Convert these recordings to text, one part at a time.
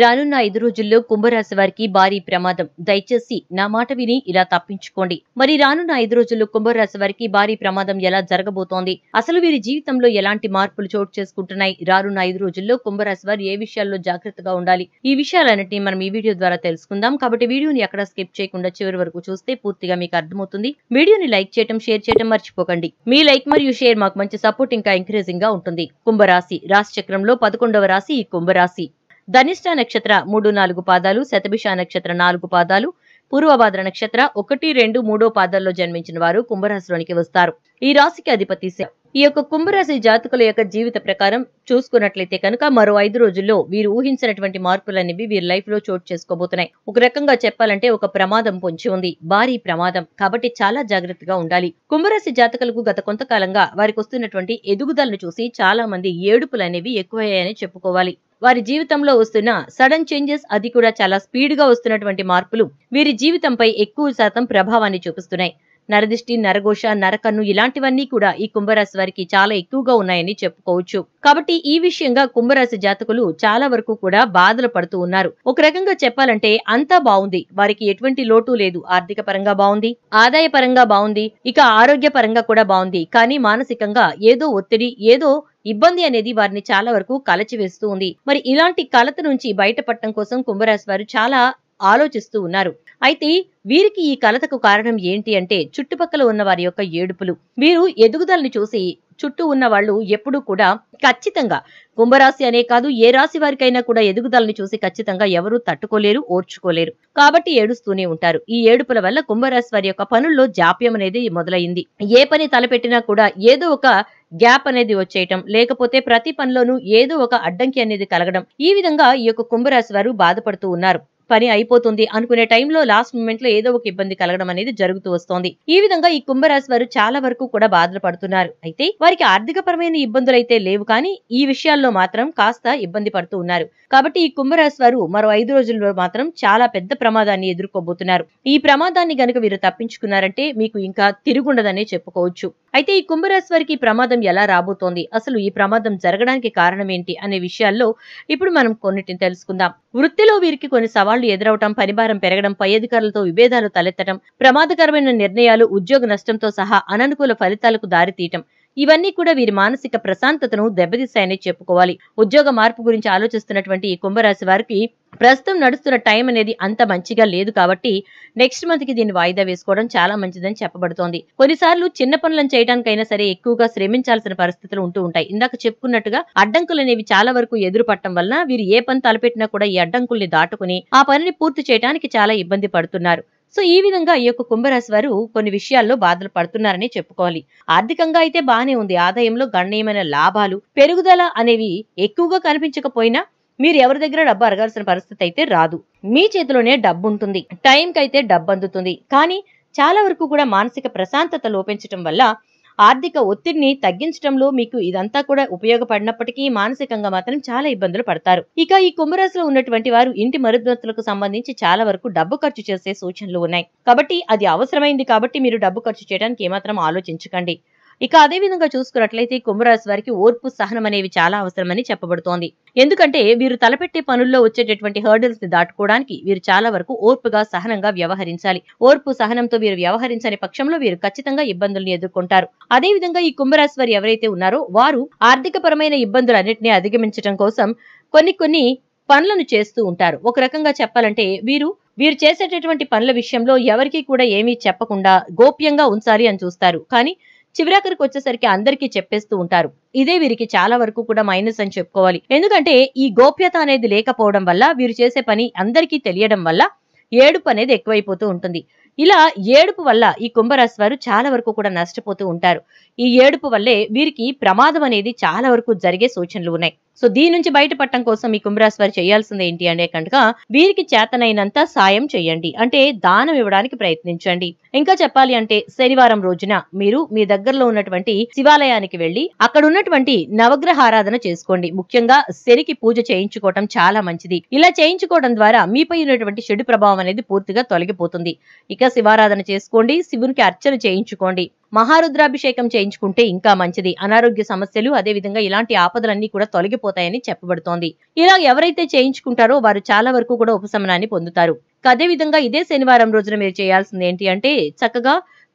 రానున్న ఐదు రోజుల్లో కుంభరాశి వారికి భారీ ప్రమాదం దయచేసి నా మాట విని ఇలా తప్పించుకోండి మరి రానున్న ఐదు రోజుల్లో కుంభరాశి వారికి భారీ ప్రమాదం ఎలా జరగబోతోంది అసలు వీరి జీవితంలో ఎలాంటి మార్పులు చోటు చేసుకుంటున్నాయి రానున్న ఐదు రోజుల్లో కుంభరాశి వారు ఏ విషయాల్లో జాగ్రత్తగా ఉండాలి ఈ విషయాలన్నింటినీ మనం ఈ వీడియో ద్వారా తెలుసుకుందాం కాబట్టి వీడియోని ఎక్కడ స్కిప్ చేయకుండా చివరి వరకు చూస్తే పూర్తిగా మీకు అర్థమవుతుంది వీడియోని లైక్ చేయడం షేర్ చేయడం మర్చిపోకండి మీ లైక్ మరియు షేర్ మాకు మంచి సపోర్ట్ ఇంకా ఎంకరేజింగ్ గా ఉంటుంది కుంభరాశి రాశి చక్రంలో పదకొండవ రాశి ఈ కుంభరాశి ధనిష్ట నక్షత్ర మూడు నాలుగు పాదాలు శతభిష నక్షత్ర నాలుగు పాదాలు పూర్వభాద్ర నక్షత్ర ఒకటి రెండు మూడో పాదాల్లో జన్మించిన వారు కుంభరాశిలోనికి వస్తారు ఈ రాశికి అధిపతి ఈ యొక్క కుంభరాశి జాతకుల యొక్క జీవిత ప్రకారం చూసుకున్నట్లయితే కనుక మరో ఐదు రోజుల్లో వీరు ఊహించినటువంటి మార్పులనేవి వీరి లైఫ్ లో చోటు చేసుకోబోతున్నాయి ఒక రకంగా చెప్పాలంటే ఒక ప్రమాదం పొంచి ఉంది భారీ ప్రమాదం కాబట్టి చాలా జాగ్రత్తగా ఉండాలి కుంభరాశి జాతకులకు గత కొంతకాలంగా వారికి వస్తున్నటువంటి ఎదుగుదలను చూసి చాలా మంది ఏడుపులు అనేవి ఎక్కువయ్యాయని చెప్పుకోవాలి వారి జీవితంలో వస్తున్న సడన్ చేంజెస్ అది కూడా చాలా స్పీడ్ గా వస్తున్నటువంటి మార్పులు వీరి జీవితంపై ఎక్కువ శాతం ప్రభావాన్ని చూపిస్తున్నాయి నరదిష్టి నరఘోష నరకన్ను ఇలాంటివన్నీ కూడా ఈ కుంభరాశి వారికి చాలా ఎక్కువగా ఉన్నాయని చెప్పుకోవచ్చు కాబట్టి ఈ విషయంగా కుంభరాశి జాతకులు చాలా వరకు కూడా బాధలు పడుతూ ఉన్నారు ఒక రకంగా చెప్పాలంటే అంతా బాగుంది వారికి ఎటువంటి లోటు లేదు ఆర్థిక పరంగా బాగుంది ఆదాయ పరంగా బాగుంది ఇక ఆరోగ్య పరంగా కూడా బాగుంది కానీ మానసికంగా ఏదో ఒత్తిడి ఏదో ఇబ్బంది అనేది వారిని చాలా వరకు కలచివేస్తూ ఉంది మరి ఇలాంటి కలత నుంచి బయటపడటం కోసం కుంభరాశి వారు చాలా ఆలోచిస్తూ ఉన్నారు అయితే వీరికి ఈ కలతకు కారణం ఏంటి అంటే చుట్టుపక్కల ఉన్న వారి యొక్క ఏడుపులు వీరు ఎదుగుదలని చూసి చుట్టూ ఉన్న వాళ్ళు ఎప్పుడూ కూడా ఖచ్చితంగా కుంభరాశి అనే కాదు ఏ రాశి వారికైనా కూడా ఎదుగుదలని చూసి ఖచ్చితంగా ఎవరూ తట్టుకోలేరు ఓర్చుకోలేరు కాబట్టి ఏడుస్తూనే ఉంటారు ఈ ఏడుపుల వల్ల కుంభరాశి వారి యొక్క పనుల్లో జాప్యం అనేది మొదలైంది ఏ పని తలపెట్టినా కూడా ఏదో ఒక గ్యాప్ అనేది వచ్చేయటం లేకపోతే ప్రతి పనిలోనూ ఏదో ఒక అడ్డంకి అనేది కలగడం ఈ విధంగా ఈ యొక్క కుంభరాశి వారు బాధపడుతూ ఉన్నారు పని అయిపోతుంది అనుకునే టైంలో లాస్ట్ మూమెంట్ లో ఏదో ఒక ఇబ్బంది కలగడం అనేది జరుగుతూ వస్తోంది ఈ విధంగా ఈ కుంభరాశి వారు చాలా వరకు కూడా బాధలు పడుతున్నారు అయితే వారికి ఆర్థిక పరమైన ఇబ్బందులు అయితే లేవు కానీ ఈ విషయాల్లో మాత్రం కాస్త ఇబ్బంది పడుతూ ఉన్నారు కాబట్టి ఈ కుంభరాశి వారు మరో ఐదు రోజుల్లో మాత్రం చాలా పెద్ద ప్రమాదాన్ని ఎదుర్కోబోతున్నారు ఈ ప్రమాదాన్ని గనుక వీరు తప్పించుకున్నారంటే మీకు ఇంకా తిరుగుండదనే చెప్పుకోవచ్చు అయితే ఈ కుంభరాశి వారికి ప్రమాదం ఎలా రాబోతోంది అసలు ఈ ప్రమాదం జరగడానికి కారణం ఏంటి అనే విషయాల్లో ఇప్పుడు మనం కొన్నిటిని తెలుసుకుందాం వృత్తిలో వీరికి కొన్ని సవాళ్లు ఎదురవటం పనిభారం పెరగడం పై అధికారులతో విభేదాలు తలెత్తడం ప్రమాదకరమైన నిర్ణయాలు ఉద్యోగ నష్టంతో సహా అననుకూల ఫలితాలకు దారితీయటం ఇవన్నీ కూడా వీరి మానసిక ప్రశాంతతను దెబ్బతీశాయని చెప్పుకోవాలి ఉద్యోగ మార్పు గురించి ఆలోచిస్తున్నటువంటి ఈ కుంభరాశి వారికి ప్రస్తుతం నడుస్తున్న టైం అనేది అంత మంచిగా లేదు కాబట్టి నెక్స్ట్ మంత్ కి దీన్ని వాయిదా వేసుకోవడం చాలా మంచిదని చెప్పబడుతోంది కొన్నిసార్లు చిన్న పనులను చేయడానికైనా సరే ఎక్కువగా శ్రమించాల్సిన పరిస్థితులు ఉంటూ ఉంటాయి ఇందాక చెప్పుకున్నట్టుగా అడ్డంకులు అనేవి చాలా వరకు ఎదురు పట్టడం వలన వీరు ఏ పని తలపెట్టినా కూడా ఈ అడ్డంకుల్ని దాటుకుని ఆ పనిని పూర్తి చేయడానికి చాలా ఇబ్బంది పడుతున్నారు సో ఈ విధంగా ఈ యొక్క కుంభరాశి వారు కొన్ని విషయాల్లో బాధలు పడుతున్నారని చెప్పుకోవాలి ఆర్థికంగా అయితే బానే ఉంది ఆదాయంలో గణనీయమైన లాభాలు పెరుగుదల అనేవి ఎక్కువగా కనిపించకపోయినా మీరు ఎవరి దగ్గర డబ్బు అరగాల్సిన పరిస్థితి అయితే రాదు మీ చేతిలోనే డబ్బు ఉంటుంది టైంకి అయితే డబ్బు అందుతుంది కానీ చాలా వరకు కూడా మానసిక ప్రశాంతత లోపించటం వల్ల ఆర్థిక ఒత్తిడిని తగ్గించడంలో మీకు ఇదంతా కూడా ఉపయోగపడినప్పటికీ మానసికంగా మాత్రం చాలా ఇబ్బందులు పడతారు ఇక ఈ కుంభరాశిలో ఉన్నటువంటి వారు ఇంటి మరుద్వతులకు సంబంధించి చాలా వరకు డబ్బు ఖర్చు చేసే సూచనలు ఉన్నాయి కాబట్టి అది అవసరమైంది కాబట్టి మీరు డబ్బు ఖర్చు చేయడానికి ఏమాత్రం ఆలోచించకండి ఇక అదే విధంగా చూసుకున్నట్లయితే కుంభరాశి వారికి ఓర్పు సహనం అనేవి చాలా అవసరమని చెప్పబడుతోంది ఎందుకంటే వీరు తలపెట్టే పనుల్లో వచ్చేటటువంటి హర్డిల్స్ ని దాటుకోవడానికి వీరు చాలా వరకు ఓర్పుగా సహనంగా వ్యవహరించాలి ఓర్పు సహనంతో వీరు వ్యవహరించని పక్షంలో వీరు ఖచ్చితంగా ఇబ్బందులను ఎదుర్కొంటారు అదే విధంగా ఈ కుంభరాశి వారు ఎవరైతే ఉన్నారో వారు ఆర్థికపరమైన ఇబ్బందులన్నింటినీ అధిగమించడం కోసం కొన్ని కొన్ని పనులను చేస్తూ ఉంటారు ఒక రకంగా చెప్పాలంటే వీరు వీరు చేసేటటువంటి పనుల విషయంలో ఎవరికీ కూడా ఏమీ చెప్పకుండా గోప్యంగా ఉంచాలి అని చూస్తారు కానీ చివరాఖరికి వచ్చేసరికి అందరికీ చెప్పేస్తూ ఉంటారు ఇదే వీరికి చాలా వరకు కూడా మైనస్ అని చెప్పుకోవాలి ఎందుకంటే ఈ గోప్యత అనేది లేకపోవడం వల్ల వీరు చేసే పని అందరికీ తెలియడం వల్ల ఏడుపు అనేది ఎక్కువైపోతూ ఉంటుంది ఇలా ఏడుపు వల్ల ఈ కుంభరాశి వారు చాలా వరకు కూడా నష్టపోతూ ఉంటారు ఈ ఏడుపు వల్లే వీరికి ప్రమాదం అనేది చాలా వరకు జరిగే సూచనలు ఉన్నాయి సో దీని నుంచి బయటపడటం కోసం ఈ కుంభరాశి వారు చేయాల్సింది ఏంటి అంటే కనుక వీరికి చేతనైనంత సాయం చేయండి అంటే దానం ఇవ్వడానికి ప్రయత్నించండి ఇంకా చెప్పాలి అంటే శనివారం రోజున మీరు మీ దగ్గరలో ఉన్నటువంటి శివాలయానికి వెళ్లి అక్కడ ఉన్నటువంటి నవగ్రహ ఆరాధన చేసుకోండి ముఖ్యంగా శనికి పూజ చేయించుకోవటం చాలా మంచిది ఇలా చేయించుకోవడం ద్వారా మీపై ఉన్నటువంటి చెడు ప్రభావం అనేది పూర్తిగా తొలగిపోతుంది ఇక పూర్తిగా శివారాధన చేసుకోండి శివునికి అర్చన చేయించుకోండి మహారుద్రాభిషేకం చేయించుకుంటే ఇంకా మంచిది అనారోగ్య సమస్యలు అదేవిధంగా ఇలాంటి ఆపదలన్నీ కూడా తొలగిపోతాయని చెప్పబడుతోంది ఇలా ఎవరైతే చేయించుకుంటారో వారు చాలా వరకు కూడా ఉపశమనాన్ని పొందుతారు అదేవిధంగా ఇదే శనివారం రోజున మీరు చేయాల్సింది ఏంటి అంటే చక్కగా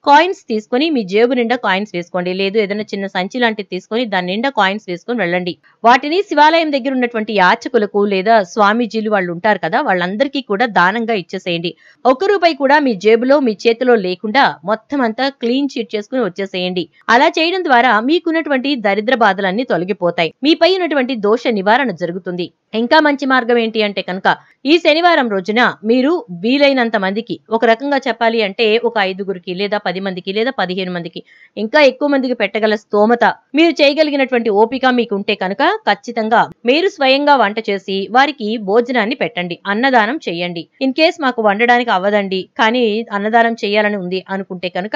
కాయిన్స్ తీసుకుని మీ జేబు నిండా కాయిన్స్ వేసుకోండి లేదు ఏదైనా చిన్న సంచి లాంటివి తీసుకుని దాని నిండా కాయిన్స్ వేసుకుని వెళ్ళండి వాటిని శివాలయం దగ్గర ఉన్నటువంటి యాచకులకు లేదా స్వామీజీలు వాళ్ళు ఉంటారు కదా వాళ్ళందరికీ కూడా దానంగా ఇచ్చేసేయండి ఒక్క రూపాయి కూడా మీ జేబులో మీ చేతిలో లేకుండా మొత్తం అంతా క్లీన్ షీట్ చేసుకుని వచ్చేసేయండి అలా చేయడం ద్వారా మీకున్నటువంటి దరిద్ర బాధలన్నీ తొలగిపోతాయి మీపై ఉన్నటువంటి దోష నివారణ జరుగుతుంది ఇంకా మంచి మార్గం ఏంటి అంటే కనుక ఈ శనివారం రోజున మీరు వీలైనంత మందికి ఒక రకంగా చెప్పాలి అంటే ఒక ఐదుగురికి లేదా పది మందికి లేదా పదిహేను మందికి ఇంకా ఎక్కువ మందికి పెట్టగల స్తోమత మీరు చేయగలిగినటువంటి ఓపిక మీకు ఉంటే కనుక ఖచ్చితంగా మీరు స్వయంగా వంట చేసి వారికి భోజనాన్ని పెట్టండి అన్నదానం చేయండి ఇన్ కేస్ మాకు వండడానికి అవ్వదండి కానీ అన్నదానం చేయాలని ఉంది అనుకుంటే కనుక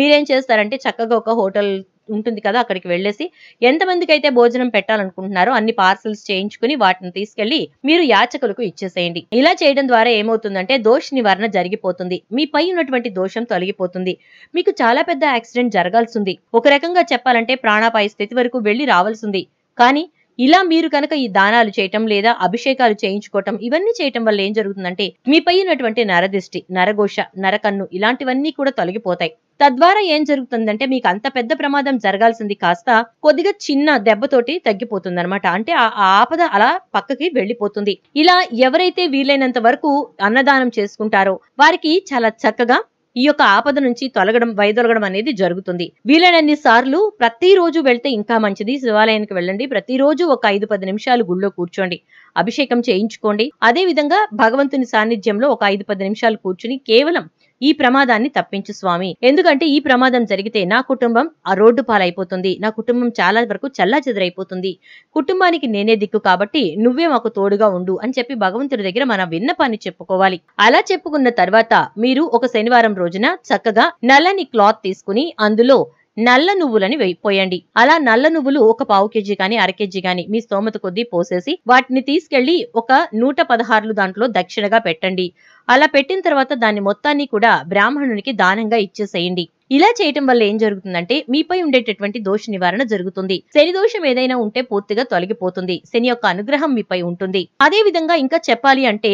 మీరేం చేస్తారంటే చక్కగా ఒక హోటల్ ఉంటుంది కదా అక్కడికి వెళ్ళేసి ఎంతమందికి అయితే భోజనం పెట్టాలనుకుంటున్నారో అన్ని పార్సల్స్ చేయించుకుని వాటిని తీసుకెళ్లి మీరు యాచకులకు ఇచ్చేసేయండి ఇలా చేయడం ద్వారా ఏమవుతుందంటే దోష నివారణ జరిగిపోతుంది మీ పై ఉన్నటువంటి దోషం తొలగిపోతుంది మీకు చాలా పెద్ద యాక్సిడెంట్ జరగాల్సింది ఒక రకంగా చెప్పాలంటే ప్రాణాపాయ స్థితి వరకు వెళ్లి రావాల్సింది కానీ ఇలా మీరు కనుక ఈ దానాలు చేయటం లేదా అభిషేకాలు చేయించుకోవటం ఇవన్నీ చేయటం వల్ల ఏం జరుగుతుందంటే మీపై ఉన్నటువంటి నరదిష్టి నరఘోష నరకన్ను ఇలాంటివన్నీ కూడా తొలగిపోతాయి తద్వారా ఏం జరుగుతుందంటే మీకు అంత పెద్ద ప్రమాదం జరగాల్సింది కాస్త కొద్దిగా చిన్న దెబ్బతోటి తగ్గిపోతుంది అనమాట అంటే ఆ ఆపద అలా పక్కకి వెళ్ళిపోతుంది ఇలా ఎవరైతే వీలైనంత వరకు అన్నదానం చేసుకుంటారో వారికి చాలా చక్కగా ఈ యొక్క ఆపద నుంచి తొలగడం వైదొలగడం అనేది జరుగుతుంది వీలైనన్ని సార్లు ప్రతిరోజు వెళ్తే ఇంకా మంచిది శివాలయానికి వెళ్ళండి ప్రతిరోజు ఒక ఐదు పది నిమిషాలు గుళ్ళో కూర్చోండి అభిషేకం చేయించుకోండి అదే విధంగా భగవంతుని సాన్నిధ్యంలో ఒక ఐదు పది నిమిషాలు కూర్చుని కేవలం ఈ ప్రమాదాన్ని తప్పించు స్వామి ఎందుకంటే ఈ ప్రమాదం జరిగితే నా కుటుంబం ఆ రోడ్డు పాలైపోతుంది నా కుటుంబం చాలా వరకు చల్లా చెదరైపోతుంది కుటుంబానికి నేనే దిక్కు కాబట్టి నువ్వే మాకు తోడుగా ఉండు అని చెప్పి భగవంతుడి దగ్గర మన విన్నపాన్ని చెప్పుకోవాలి అలా చెప్పుకున్న తర్వాత మీరు ఒక శనివారం రోజున చక్కగా నల్లని క్లాత్ తీసుకుని అందులో నల్ల నువ్వులని పోయండి అలా నల్ల నువ్వులు ఒక పావు కేజీ గాని అర కేజీ గాని మీ స్తోమత కొద్దీ పోసేసి వాటిని తీసుకెళ్లి ఒక నూట పదహారులు దాంట్లో దక్షిణగా పెట్టండి అలా పెట్టిన తర్వాత దాన్ని మొత్తాన్ని కూడా బ్రాహ్మణునికి దానంగా ఇచ్చేసేయండి ఇలా చేయటం వల్ల ఏం జరుగుతుందంటే మీపై ఉండేటటువంటి దోష నివారణ జరుగుతుంది శని దోషం ఏదైనా ఉంటే పూర్తిగా తొలగిపోతుంది శని యొక్క అనుగ్రహం మీపై ఉంటుంది అదే విధంగా ఇంకా చెప్పాలి అంటే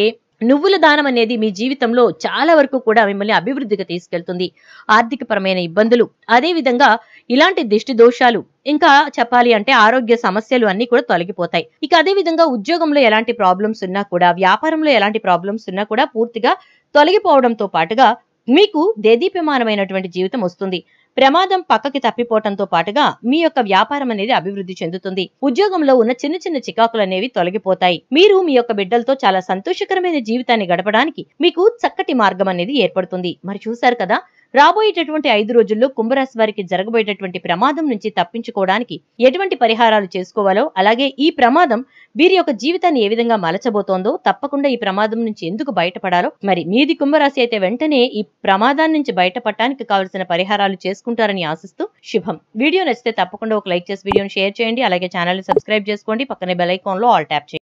నువ్వుల దానం అనేది మీ జీవితంలో చాలా వరకు కూడా మిమ్మల్ని అభివృద్ధికి తీసుకెళ్తుంది ఆర్థికపరమైన ఇబ్బందులు అదేవిధంగా ఇలాంటి దిష్టి దోషాలు ఇంకా చెప్పాలి అంటే ఆరోగ్య సమస్యలు అన్ని కూడా తొలగిపోతాయి ఇక అదేవిధంగా ఉద్యోగంలో ఎలాంటి ప్రాబ్లమ్స్ ఉన్నా కూడా వ్యాపారంలో ఎలాంటి ప్రాబ్లమ్స్ ఉన్నా కూడా పూర్తిగా తొలగిపోవడంతో పాటుగా మీకు దేదీప్యమానమైనటువంటి జీవితం వస్తుంది ప్రమాదం పక్కకి తప్పిపోవటంతో పాటుగా మీ యొక్క వ్యాపారం అనేది అభివృద్ధి చెందుతుంది ఉద్యోగంలో ఉన్న చిన్న చిన్న చికాకులు అనేవి తొలగిపోతాయి మీరు మీ యొక్క బిడ్డలతో చాలా సంతోషకరమైన జీవితాన్ని గడపడానికి మీకు చక్కటి మార్గం అనేది ఏర్పడుతుంది మరి చూశారు కదా రాబోయేటటువంటి ఐదు రోజుల్లో కుంభరాశి వారికి జరగబోయేటటువంటి ప్రమాదం నుంచి తప్పించుకోవడానికి ఎటువంటి పరిహారాలు చేసుకోవాలో అలాగే ఈ ప్రమాదం వీరి యొక్క జీవితాన్ని ఏ విధంగా మలచబోతోందో తప్పకుండా ఈ ప్రమాదం నుంచి ఎందుకు బయటపడాలో మరి మీది కుంభరాశి అయితే వెంటనే ఈ ప్రమాదాన్ని నుంచి బయటపడటానికి కావలసిన పరిహారాలు చేసుకుంటారని ఆశిస్తూ శుభం వీడియో నచ్చితే తప్పకుండా ఒక లైక్ చేసి వీడియోని షేర్ చేయండి అలాగే ఛానల్ సబ్స్క్రైబ్ చేసుకోండి పక్కనే బెల్ ఐకాన్ లో ఆల్ ట్యాప్ చేయండి